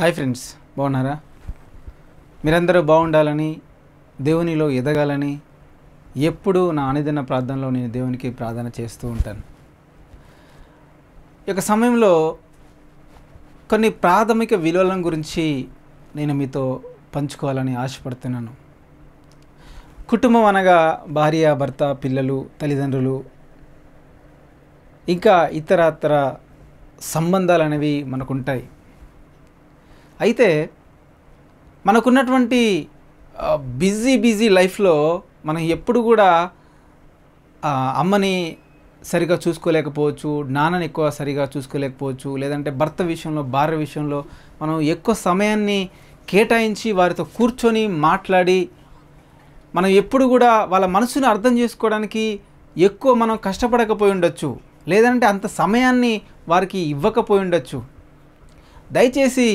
hi friends బాగున్నారా మీరందరూ బాగుండాలని దేవునిలో ఎదగాలని ఎప్పుడు నా అనుదిన ప్రార్థనలో నేను దేవునికి ప్రార్థన చేస్తూ ఉంటాను ఈ యొక్క సమయంలో కొన్ని ప్రాథమిక విలువల గురించి నేను మీతో పంచుకోవాలని ఆశపడుతున్నాను కుటుంబం అనగా భార్య భర్త పిల్లలు తల్లిదండ్రులు ఇంకా ఇతర ఇతర సంబంధాలు అనేవి మనకుంటాయి అయితే మనకున్నటువంటి బిజీ బిజీ లైఫ్లో మనం ఎప్పుడు కూడా అమ్మని సరిగా చూసుకోలేకపోవచ్చు నాన్నని ఎక్కువ సరిగా చూసుకోలేకపోవచ్చు లేదంటే భర్త విషయంలో భార్య విషయంలో మనం ఎక్కువ సమయాన్ని కేటాయించి వారితో కూర్చొని మాట్లాడి మనం ఎప్పుడు కూడా వాళ్ళ మనసును అర్థం చేసుకోవడానికి ఎక్కువ మనం కష్టపడకపోయి ఉండొచ్చు లేదంటే అంత సమయాన్ని వారికి ఇవ్వకపోయి ఉండొచ్చు దయచేసి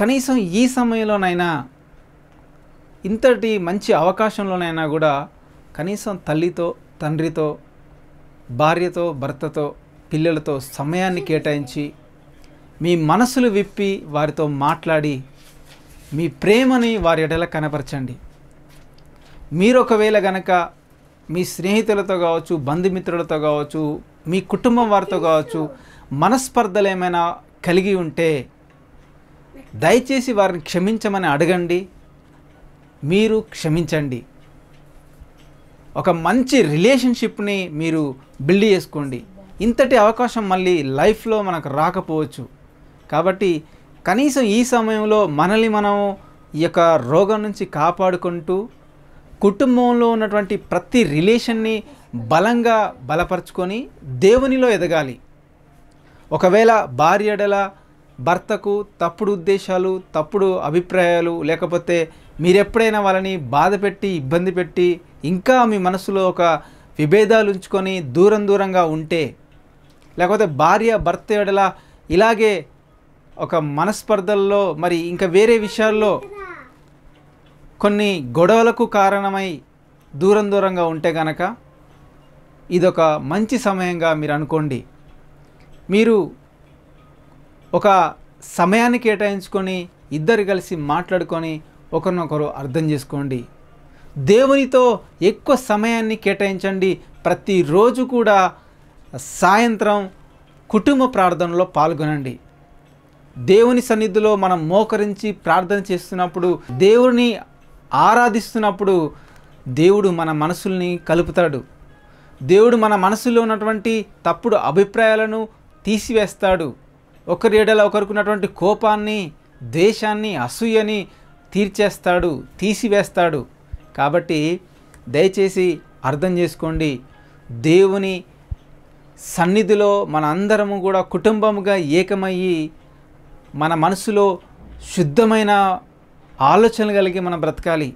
కనీసం ఈ సమయంలోనైనా ఇంతటి మంచి అవకాశంలోనైనా కూడా కనీసం తల్లితో తండ్రితో భార్యతో భర్తతో పిల్లలతో సమయాన్ని కేటాయించి మీ మనసులు విప్పి వారితో మాట్లాడి మీ ప్రేమని వారి ఎడల కనపరచండి మీరు ఒకవేళ గనక మీ స్నేహితులతో కావచ్చు బంధుమిత్రులతో కావచ్చు మీ కుటుంబం వారితో కావచ్చు మనస్పర్ధలు ఏమైనా కలిగి ఉంటే దయచేసి వారిని క్షమించమని అడగండి మీరు క్షమించండి ఒక మంచి రిలేషన్షిప్ని మీరు బిల్డ్ చేసుకోండి ఇంతటి అవకాశం మళ్ళీ లైఫ్లో మనకు రాకపోవచ్చు కాబట్టి కనీసం ఈ సమయంలో మనల్ని మనం ఈ యొక్క రోగం నుంచి కాపాడుకుంటూ కుటుంబంలో ఉన్నటువంటి ప్రతి రిలేషన్ని బలంగా బలపరుచుకొని దేవునిలో ఎదగాలి ఒకవేళ భార్యడల భర్తకు తప్పుడు ఉద్దేశాలు తప్పుడు అభిప్రాయాలు లేకపోతే మీరెప్పుడైనా వాళ్ళని బాధ పెట్టి ఇబ్బంది పెట్టి ఇంకా మీ మనసులో ఒక విభేదాలు ఉంచుకొని దూరం దూరంగా ఉంటే లేకపోతే భార్య భర్త ఎడల ఇలాగే ఒక మనస్పర్ధల్లో మరి ఇంకా వేరే విషయాల్లో కొన్ని గొడవలకు కారణమై దూరం దూరంగా ఉంటే గనక ఇదొక మంచి సమయంగా మీరు అనుకోండి మీరు ఒక సమయాన్ని కేటాయించుకొని ఇద్దరు కలిసి మాట్లాడుకొని ఒకరినొకరు అర్థం చేసుకోండి దేవునితో ఎక్కువ సమయాన్ని కేటాయించండి ప్రతిరోజు కూడా సాయంత్రం కుటుంబ ప్రార్థనలో పాల్గొనండి దేవుని సన్నిధిలో మనం మోకరించి ప్రార్థన చేస్తున్నప్పుడు దేవుని ఆరాధిస్తున్నప్పుడు దేవుడు మన మనసుల్ని కలుపుతాడు దేవుడు మన మనసులో ఉన్నటువంటి తప్పుడు అభిప్రాయాలను తీసివేస్తాడు ఒకరి ఏడల ఉన్నటువంటి కోపాన్ని ద్వేషాన్ని అసూయని తీర్చేస్తాడు తీసివేస్తాడు కాబట్టి దయచేసి అర్థం చేసుకోండి దేవుని సన్నిధిలో మన అందరము కూడా కుటుంబముగా ఏకమయ్యి మన మనసులో శుద్ధమైన ఆలోచనలు కలిగి మనం బ్రతకాలి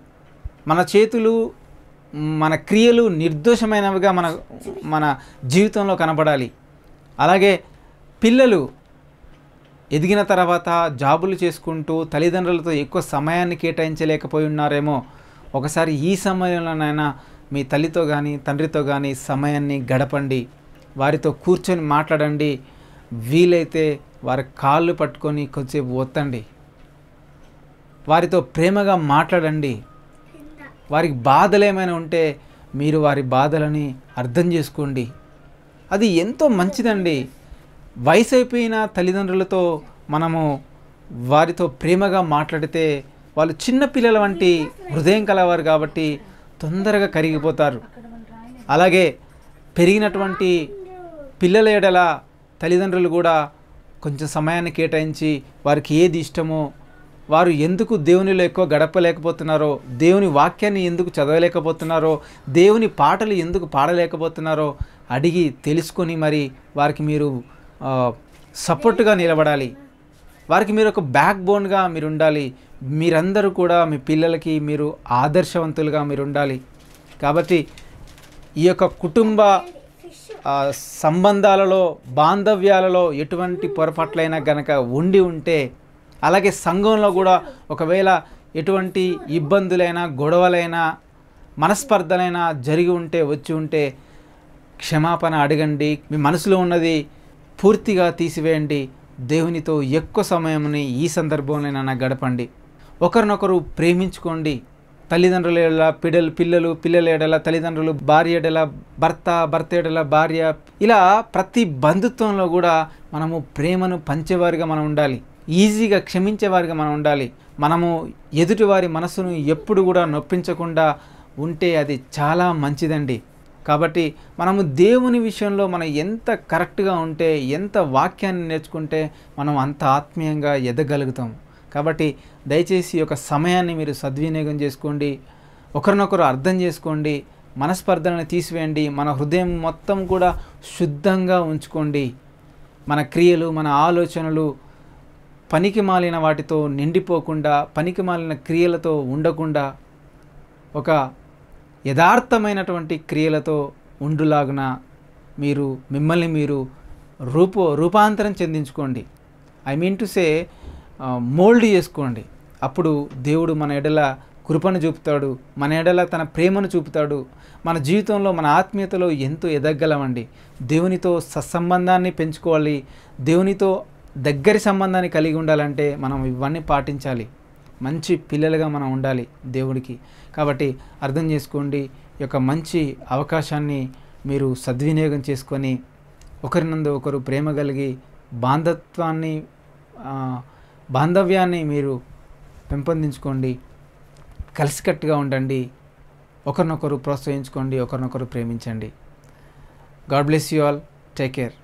మన చేతులు మన క్రియలు నిర్దోషమైనవిగా మన మన జీవితంలో కనబడాలి అలాగే పిల్లలు ఎదిగిన తర్వాత జాబులు చేసుకుంటూ తల్లిదండ్రులతో ఎక్కువ సమయాన్ని కేటాయించలేకపోయి ఉన్నారేమో ఒకసారి ఈ సమయంలోనైనా మీ తల్లితో కానీ తండ్రితో కానీ సమయాన్ని గడపండి వారితో కూర్చొని మాట్లాడండి వీలైతే వారి కాళ్ళు పట్టుకొని కొద్దిసేపు ఒత్తండి వారితో ప్రేమగా మాట్లాడండి వారికి బాధలు ఏమైనా ఉంటే మీరు వారి బాధలని అర్థం చేసుకోండి అది ఎంతో మంచిదండి వయసు అయిపోయిన తల్లిదండ్రులతో మనము వారితో ప్రేమగా మాట్లాడితే వాళ్ళు చిన్న పిల్లల వంటి హృదయం కలవారు కాబట్టి తొందరగా కరిగిపోతారు అలాగే పెరిగినటువంటి పిల్లల ఎడల తల్లిదండ్రులు కూడా కొంచెం సమయాన్ని కేటాయించి వారికి ఏది ఇష్టమో వారు ఎందుకు దేవునిలో ఎక్కువ గడపలేకపోతున్నారో దేవుని వాక్యాన్ని ఎందుకు చదవలేకపోతున్నారో దేవుని పాటలు ఎందుకు పాడలేకపోతున్నారో అడిగి తెలుసుకొని మరి వారికి మీరు సపోర్ట్గా నిలబడాలి వారికి మీరు ఒక బ్యాక్ బోన్గా మీరు ఉండాలి మీరందరూ కూడా మీ పిల్లలకి మీరు ఆదర్శవంతులుగా మీరు ఉండాలి కాబట్టి ఈ యొక్క కుటుంబ సంబంధాలలో బాంధవ్యాలలో ఎటువంటి పొరపాట్లైనా గనక ఉండి ఉంటే అలాగే సంఘంలో కూడా ఒకవేళ ఎటువంటి ఇబ్బందులైనా గొడవలైనా మనస్పర్ధలైనా జరిగి ఉంటే వచ్చి ఉంటే క్షమాపణ అడగండి మీ మనసులో ఉన్నది పూర్తిగా తీసివేయండి దేవునితో ఎక్కువ సమయంని ఈ సందర్భంలోనైనా గడపండి ఒకరినొకరు ప్రేమించుకోండి తల్లిదండ్రుల ఏడల పిడలు పిల్లలు పిల్లల ఏడల తల్లిదండ్రులు భార్య ఏడల భర్త భర్త ఏడల భార్య ఇలా ప్రతి బంధుత్వంలో కూడా మనము ప్రేమను పంచేవారిగా మనం ఉండాలి ఈజీగా క్షమించేవారిగా మనం ఉండాలి మనము ఎదుటివారి మనసును ఎప్పుడు కూడా నొప్పించకుండా ఉంటే అది చాలా మంచిదండి కాబట్టి మనము దేవుని విషయంలో మనం ఎంత కరెక్ట్గా ఉంటే ఎంత వాక్యాన్ని నేర్చుకుంటే మనం అంత ఆత్మీయంగా ఎదగలుగుతాం కాబట్టి దయచేసి ఒక సమయాన్ని మీరు సద్వినియోగం చేసుకోండి ఒకరినొకరు అర్థం చేసుకోండి మనస్పర్ధలను తీసివేయండి మన హృదయం మొత్తం కూడా శుద్ధంగా ఉంచుకోండి మన క్రియలు మన ఆలోచనలు పనికి మాలిన వాటితో నిండిపోకుండా పనికి మాలిన క్రియలతో ఉండకుండా ఒక యథార్థమైనటువంటి క్రియలతో ఉండులాగున మీరు మిమ్మల్ని మీరు రూప రూపాంతరం చెందించుకోండి I mean to say mould చేసుకోండి అప్పుడు దేవుడు మన ఎడల కృపను చూపుతాడు మన ఎడల తన ప్రేమను చూపుతాడు మన జీవితంలో మన ఆత్మీయతలో ఎంతో ఎదగలమండి దేవునితో సత్సంబంధాన్ని పెంచుకోవాలి దేవునితో దగ్గరి సంబంధాన్ని కలిగి ఉండాలంటే మనం ఇవన్నీ పాటించాలి మంచి పిల్లలుగా మనం ఉండాలి దేవుడికి కాబట్టి అర్థం చేసుకోండి యొక్క మంచి అవకాశాన్ని మీరు సద్వినియోగం చేసుకొని ఒకరినందు ఒకరు ప్రేమ కలిగి బాంధత్వాన్ని బాంధవ్యాన్ని మీరు పెంపొందించుకోండి కలిసికట్టుగా ఉండండి ఒకరినొకరు ప్రోత్సహించుకోండి ఒకరినొకరు ప్రేమించండి God bless you all take care